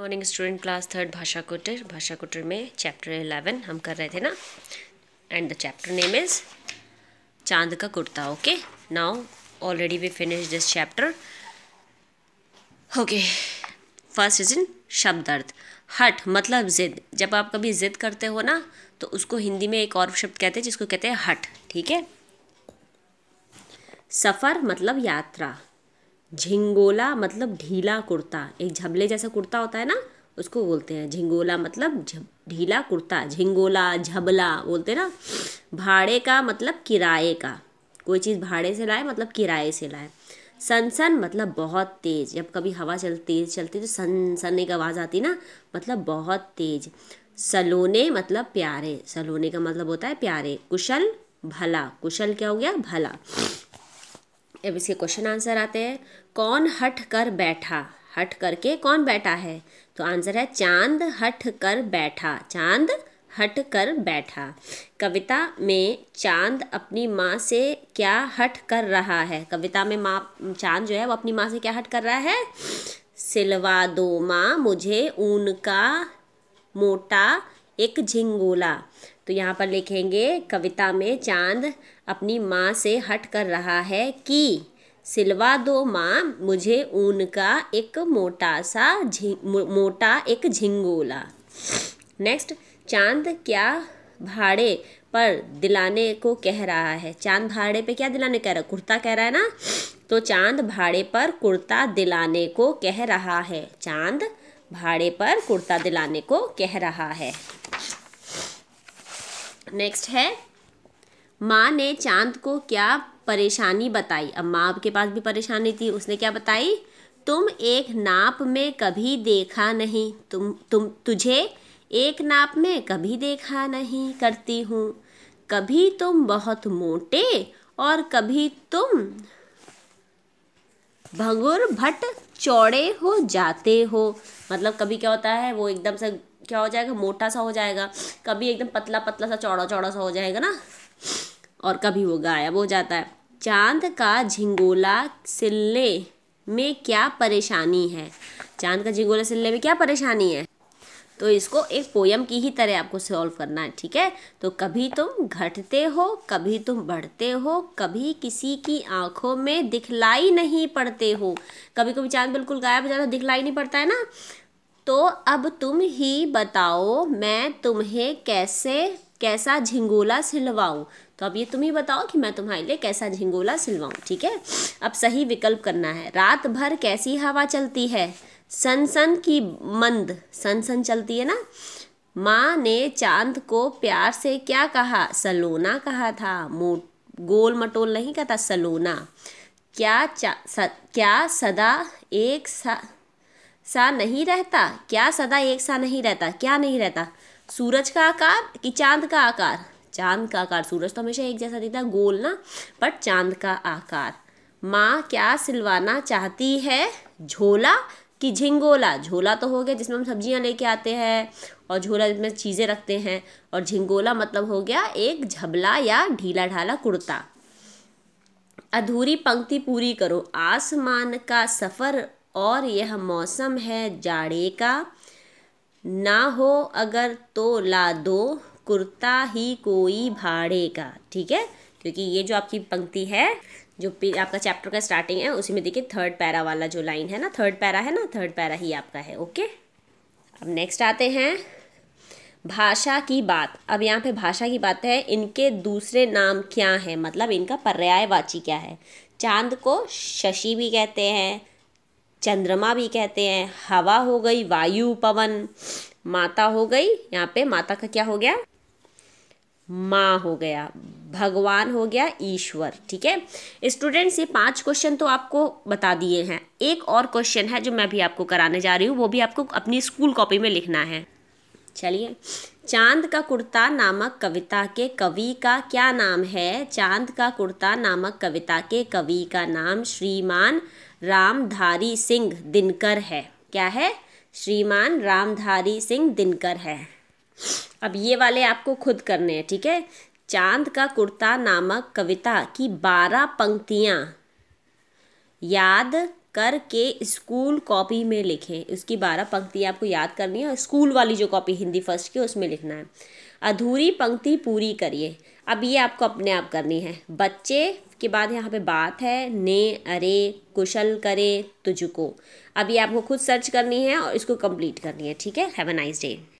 morning student class third भाषा कोटर भाषा कोटर में चैप्टर इलेवन हम कर रहे थे ना and the chapter name is चांद का कुर्ता okay now already we finish this chapter okay first is in शब्द अर्थ हट मतलब ज़िद जब आप कभी ज़िद करते हो ना तो उसको हिंदी में एक और शब्द कहते हैं जिसको कहते हैं हट ठीक है सफ़र मतलब यात्रा झिंगोला मतलब ढीला कुर्ता एक झबले जैसा कुर्ता होता है ना उसको बोलते हैं झिंगोला मतलब ढीला कुर्ता झिंगोला झबला बोलते हैं ना भाड़े का मतलब किराए का कोई चीज़ भाड़े से लाए मतलब किराए से लाए सनसन मतलब बहुत तेज़ जब कभी हवा चल तेज़ चलती तो सन सनने की आवाज़ आती ना मतलब बहुत तेज़ सलोने मतलब प्यारे सलोने का मतलब होता है प्यारे कुशल भला कुशल क्या हो गया भला अब इसके क्वेश्चन आंसर आते हैं कौन हट कर बैठा हट करके कौन बैठा है तो आंसर है चांद हट कर बैठा चांद हट कर बैठा कविता में चांद अपनी माँ से क्या हट कर रहा है कविता में माँ चांद जो है वो अपनी माँ से क्या हट कर रहा है सिलवा दो माँ मुझे ऊन का मोटा एक झिंगोला तो यहाँ पर लिखेंगे कविता में चांद अपनी माँ से हट कर रहा है कि सिलवा दो माँ मुझे ऊन का एक मोटा सा मोटा एक झिंगोला नेक्स्ट चांद क्या भाड़े पर दिलाने को कह रहा है चांद भाड़े पे क्या दिलाने कह रहा है कुर्ता कह रहा है ना तो चांद भाड़े पर कुर्ता दिलाने को कह रहा है चांद भाड़े पर कुर्ता दिलाने को कह रहा है नेक्स्ट है माँ ने चांद को क्या परेशानी बताई अब माँ के पास भी परेशानी थी उसने क्या बताई तुम एक नाप में कभी देखा नहीं तुम तुम तुझे एक नाप में कभी देखा नहीं करती हूँ कभी तुम बहुत मोटे और कभी तुम भंगुर भट्ट चौड़े हो जाते हो मतलब कभी क्या होता है वो एकदम से क्या हो जाएगा मोटा सा हो जाएगा कभी एकदम पतला पतला सा चौड़ा चौड़ा सा हो जाएगा ना और कभी वो गायब हो जाता है चांद का झिंगोला सिलने में क्या परेशानी है चांद का झिंगोला सिलने में क्या परेशानी है तो इसको एक पोयम की ही तरह आपको सॉल्व करना है ठीक है तो कभी तुम घटते हो कभी तुम बढ़ते हो कभी किसी की आंखों में दिखलाई नहीं पड़ते हो कभी कभी चांद बिल्कुल गायब हो जाता दिखलाई नहीं पड़ता है ना तो अब तुम ही बताओ मैं तुम्हें कैसे कैसा झिंगोला सिलवाऊँ तो अब ये तुम ही बताओ कि मैं तुम्हारे लिए कैसा झिंगोला सिलवाऊँ ठीक है अब सही विकल्प करना है रात भर कैसी हवा चलती है सनसन की मंद सनसन चलती है ना माँ ने चांद को प्यार से क्या कहा सलोना कहा था मो गोल मटोल नहीं कहा था सलोना क्या चा, स, क्या सदा एक सा सा नहीं रहता क्या सदा एक सा नहीं रहता क्या नहीं रहता सूरज का आकार कि चांद का आकार चांद का आकार सूरज तो हमेशा एक जैसा दिखता गोल ना बट चांद का आकार माँ क्या सिलवाना चाहती है झोला कि झिंगोला झोला तो हो गया जिसमें हम सब्जियाँ लेके आते हैं और झोला जिसमें चीज़ें रखते हैं और झिंगोला मतलब हो गया एक झबला या ढीला ढाला कुर्ता अधूरी पंक्ति पूरी करो आसमान का सफ़र और यह मौसम है जाड़े का ना हो अगर तो ला दो कुर्ता ही कोई भाड़े का ठीक है क्योंकि ये जो आपकी पंक्ति है जो आपका चैप्टर का स्टार्टिंग है उसी में देखिए थर्ड पैरा वाला जो लाइन है ना थर्ड पैरा है ना थर्ड पैरा ही आपका है ओके अब नेक्स्ट आते हैं भाषा की बात अब यहाँ पे भाषा की बात है इनके दूसरे नाम क्या हैं मतलब इनका पर्यायवाची क्या है चांद को शशि भी कहते हैं चंद्रमा भी कहते हैं हवा हो गई वायु पवन माता हो गई यहाँ पे माता का क्या हो गया माँ हो गया भगवान हो गया ईश्वर ठीक है स्टूडेंट्स ये पांच क्वेश्चन तो आपको बता दिए हैं एक और क्वेश्चन है जो मैं भी आपको कराने जा रही हूँ वो भी आपको अपनी स्कूल कॉपी में लिखना है चलिए चांद का कुर्ता नामक कविता के कवि का क्या नाम है चांद का कुर्ता नामक कविता के कवि का नाम श्रीमान रामधारी सिंह दिनकर है क्या है श्रीमान रामधारी सिंह दिनकर है अब ये वाले आपको खुद करने हैं ठीक है चांद का कुर्ता नामक कविता की बारह पंक्तियाँ याद करके स्कूल कॉपी में लिखें उसकी बारह पंक्ति आपको याद करनी है और स्कूल वाली जो कॉपी हिंदी फर्स्ट की उसमें लिखना है अधूरी पंक्ति पूरी करिए अब ये आपको अपने आप करनी है बच्चे के बाद यहाँ पे बात है ने अरे कुशल करे तुझको अब ये आपको खुद सर्च करनी है और इसको कंप्लीट करनी है ठीक है हैव अ नाइस डे